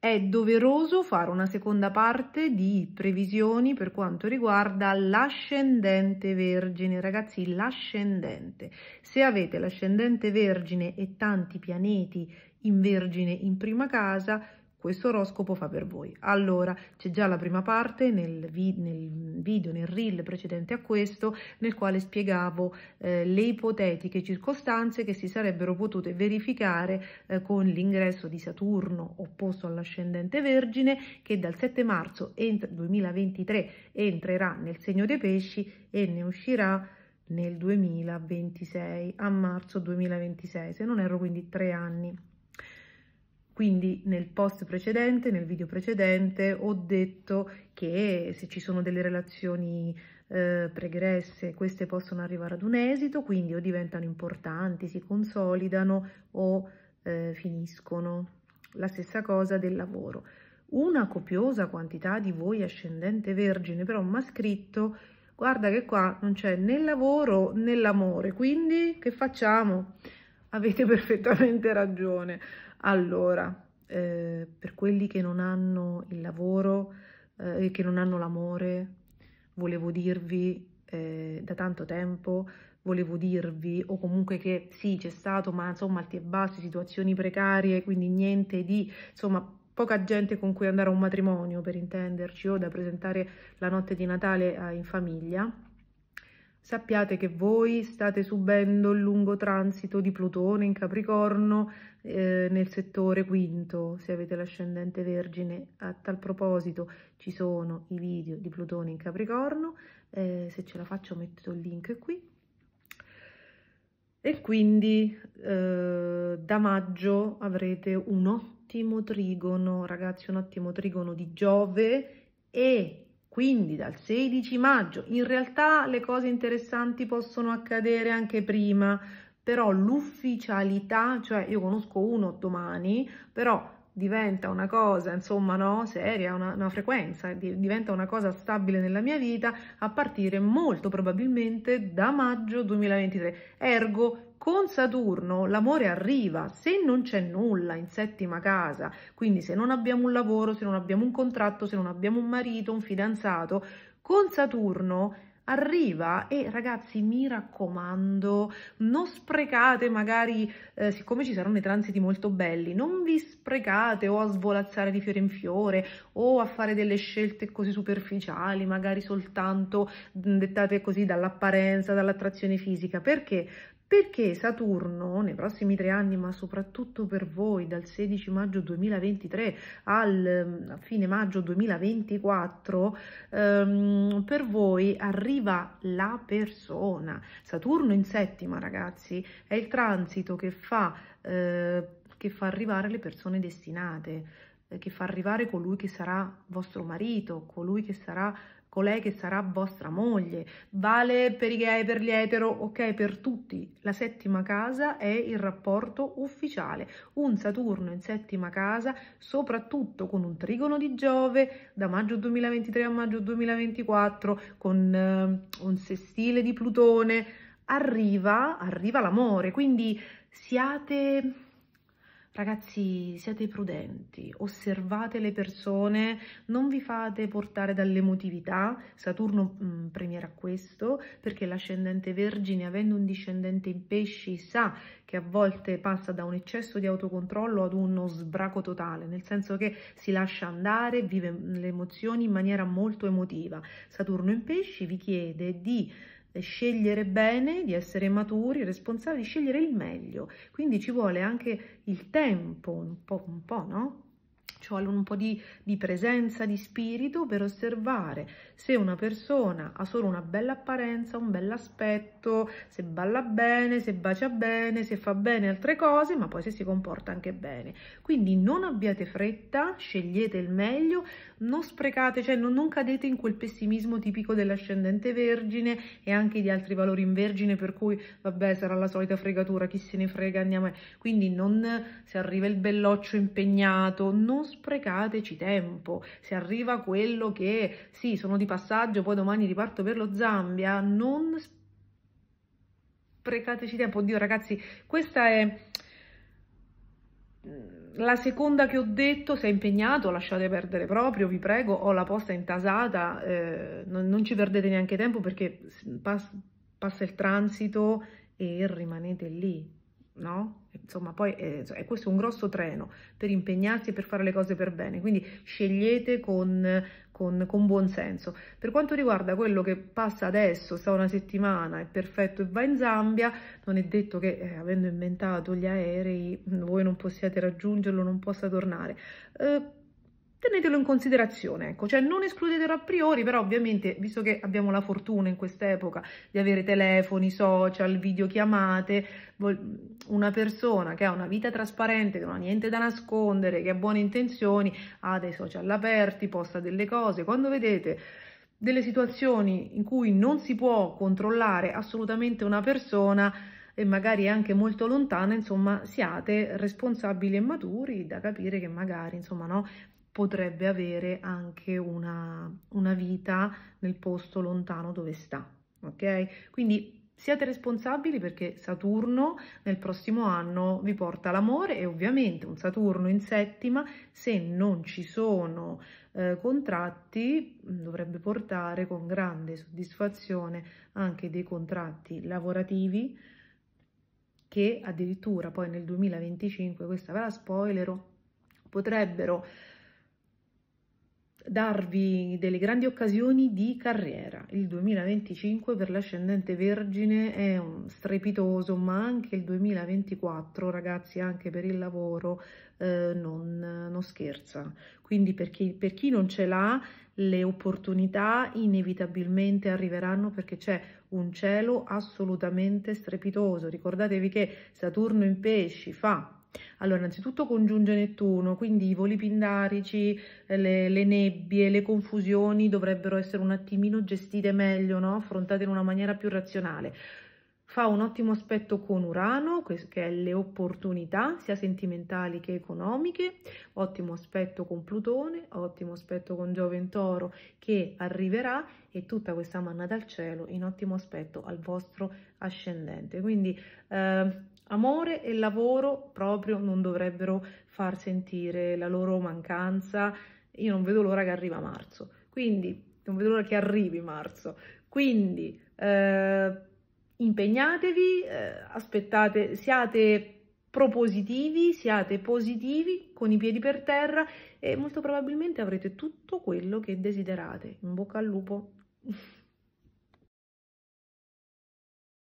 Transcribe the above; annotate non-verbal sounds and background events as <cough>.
è doveroso fare una seconda parte di previsioni per quanto riguarda l'ascendente vergine. Ragazzi, l'ascendente. Se avete l'ascendente vergine e tanti pianeti in vergine in prima casa, questo oroscopo fa per voi. Allora, c'è già la prima parte nel, vi nel, video, nel reel precedente a questo, nel quale spiegavo eh, le ipotetiche circostanze che si sarebbero potute verificare eh, con l'ingresso di Saturno opposto all'ascendente Vergine, che dal 7 marzo ent 2023 entrerà nel segno dei pesci e ne uscirà nel 2026, a marzo 2026, se non erro quindi tre anni. Quindi nel post precedente, nel video precedente, ho detto che se ci sono delle relazioni eh, pregresse, queste possono arrivare ad un esito, quindi o diventano importanti, si consolidano o eh, finiscono. La stessa cosa del lavoro. Una copiosa quantità di voi ascendente vergine, però mi ha scritto, guarda che qua non c'è né lavoro né l'amore, quindi che facciamo? Avete <laughs> perfettamente ragione. Allora, eh, per quelli che non hanno il lavoro, eh, che non hanno l'amore, volevo dirvi eh, da tanto tempo, volevo dirvi, o comunque che sì, c'è stato, ma insomma alti e bassi, situazioni precarie, quindi niente di, insomma, poca gente con cui andare a un matrimonio, per intenderci, o da presentare la notte di Natale in famiglia sappiate che voi state subendo il lungo transito di Plutone in Capricorno eh, nel settore quinto, se avete l'ascendente vergine. A tal proposito ci sono i video di Plutone in Capricorno, eh, se ce la faccio metto il link qui. E quindi eh, da maggio avrete un ottimo trigono, ragazzi, un ottimo trigono di Giove e quindi dal 16 maggio. In realtà le cose interessanti possono accadere anche prima, però l'ufficialità, cioè io conosco uno domani, però diventa una cosa, insomma, no, seria, una, una frequenza, di, diventa una cosa stabile nella mia vita a partire molto probabilmente da maggio 2023. Ergo, con Saturno l'amore arriva se non c'è nulla in settima casa, quindi se non abbiamo un lavoro, se non abbiamo un contratto, se non abbiamo un marito, un fidanzato, con Saturno arriva e ragazzi mi raccomando non sprecate magari eh, siccome ci saranno i transiti molto belli non vi sprecate o a svolazzare di fiore in fiore o a fare delle scelte così superficiali magari soltanto dettate così dall'apparenza dall'attrazione fisica perché perché Saturno nei prossimi tre anni, ma soprattutto per voi dal 16 maggio 2023 al ehm, fine maggio 2024, ehm, per voi arriva la persona. Saturno in settima, ragazzi, è il transito che fa, eh, che fa arrivare le persone destinate, eh, che fa arrivare colui che sarà vostro marito, colui che sarà colei che sarà vostra moglie, vale per i gay, per gli etero, ok, per tutti. La settima casa è il rapporto ufficiale, un Saturno in settima casa, soprattutto con un trigono di Giove da maggio 2023 a maggio 2024, con eh, un sestile di Plutone, arriva, arriva l'amore, quindi siate Ragazzi, siate prudenti, osservate le persone, non vi fate portare dall'emotività, Saturno mh, mm, premierà questo, perché l'ascendente vergine, avendo un discendente in pesci, sa che a volte passa da un eccesso di autocontrollo ad uno sbraco totale, nel senso che si lascia andare, vive le emozioni in maniera molto emotiva. Saturno in pesci vi chiede di è scegliere bene, di essere maturi, responsabili, di scegliere il meglio. Quindi ci vuole anche il tempo, un po', un po' no? ci cioè, vuole un po' di, di, presenza di spirito per osservare se una persona ha solo una bella apparenza, un bell'aspetto, se balla bene, se bacia bene, se fa bene altre cose, ma poi se si comporta anche bene. Quindi non abbiate fretta, scegliete il meglio, non sprecate, cioè non, non cadete in quel pessimismo tipico dell'ascendente vergine e anche di altri valori in vergine per cui vabbè sarà la solita fregatura, chi se ne frega, andiamo. Quindi non se arriva il belloccio impegnato, non sprecateci tempo. Se arriva quello che sì, sono di passaggio, poi domani riparto per lo Zambia, non sprecateci tempo. Oddio, ragazzi, questa è mm, la seconda che ho detto, se è impegnato, lasciate perdere proprio, vi prego, ho la posta intasata, eh, non, non, ci perdete neanche tempo perché pas, passa il transito e rimanete lì no? Insomma, poi eh, è questo è un grosso treno per impegnarsi e per fare le cose per bene, quindi scegliete con, con, con buon senso. Per quanto riguarda quello che passa adesso, sta una settimana, è perfetto e va in Zambia, non è detto che eh, avendo inventato gli aerei voi non possiate raggiungerlo, non possa tornare. Eh, tenetelo in considerazione, ecco, cioè non escludetelo a priori, però ovviamente, visto che abbiamo la fortuna in quest'epoca di avere telefoni, social, videochiamate, una persona che ha una vita trasparente, che non ha niente da nascondere, che ha buone intenzioni, ha dei social aperti, posta delle cose, quando vedete delle situazioni in cui non si può controllare assolutamente una persona, e magari anche molto lontana, insomma, siate responsabili e maturi da capire che magari, insomma, no, potrebbe avere anche una, una vita nel posto lontano dove sta. Ok? Quindi Siate responsabili perché Saturno nel prossimo anno vi porta l'amore e ovviamente un Saturno in settima, se non ci sono eh, contratti, mm, dovrebbe portare con grande soddisfazione anche dei contratti lavorativi che addirittura poi nel 2025, questa ve la spoilero, potrebbero darvi delle grandi occasioni di carriera. Il 2025 per l'ascendente vergine è strepitoso, ma anche il 2024, ragazzi, anche per il lavoro eh, non, non, scherza. Quindi per chi, per chi non ce l'ha, le opportunità inevitabilmente arriveranno perché c'è un cielo assolutamente strepitoso. Ricordatevi che Saturno in pesci fa allora, innanzitutto congiunge Nettuno, quindi i voli pindarici, eh, le, le nebbie, le confusioni dovrebbero essere un attimino gestite meglio, no? affrontate in una maniera più razionale. Fa un ottimo aspetto con Urano, che è le opportunità, sia sentimentali che economiche, ottimo aspetto con Plutone, ottimo aspetto con Giove in Toro, che arriverà e tutta questa manna dal cielo in ottimo aspetto al vostro ascendente. Quindi eh, Amore e lavoro proprio non dovrebbero far sentire la loro mancanza. Io non vedo l'ora che arriva marzo, quindi non vedo l'ora che arrivi marzo. Quindi eh, impegnatevi, eh, aspettate, siate propositivi, siate positivi, con i piedi per terra e molto probabilmente avrete tutto quello che desiderate. In bocca al lupo. <laughs>